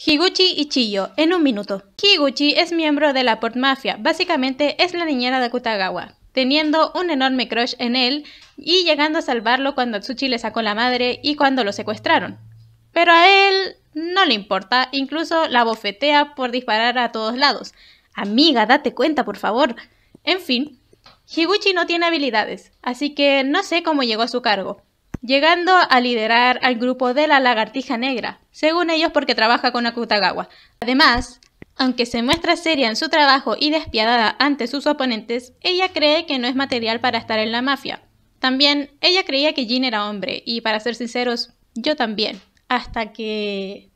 Higuchi y Chiyo, en un minuto. Higuchi es miembro de la Port Mafia, básicamente es la niñera de Kutagawa, teniendo un enorme crush en él y llegando a salvarlo cuando Atsuchi le sacó la madre y cuando lo secuestraron. Pero a él no le importa, incluso la bofetea por disparar a todos lados. Amiga, date cuenta, por favor. En fin, Higuchi no tiene habilidades, así que no sé cómo llegó a su cargo, llegando a liderar al grupo de la lagartija negra, según ellos porque trabaja con Akutagawa. Además, aunque se muestra seria en su trabajo y despiadada ante sus oponentes, ella cree que no es material para estar en la mafia. También ella creía que Jin era hombre, y para ser sinceros, yo también, hasta que...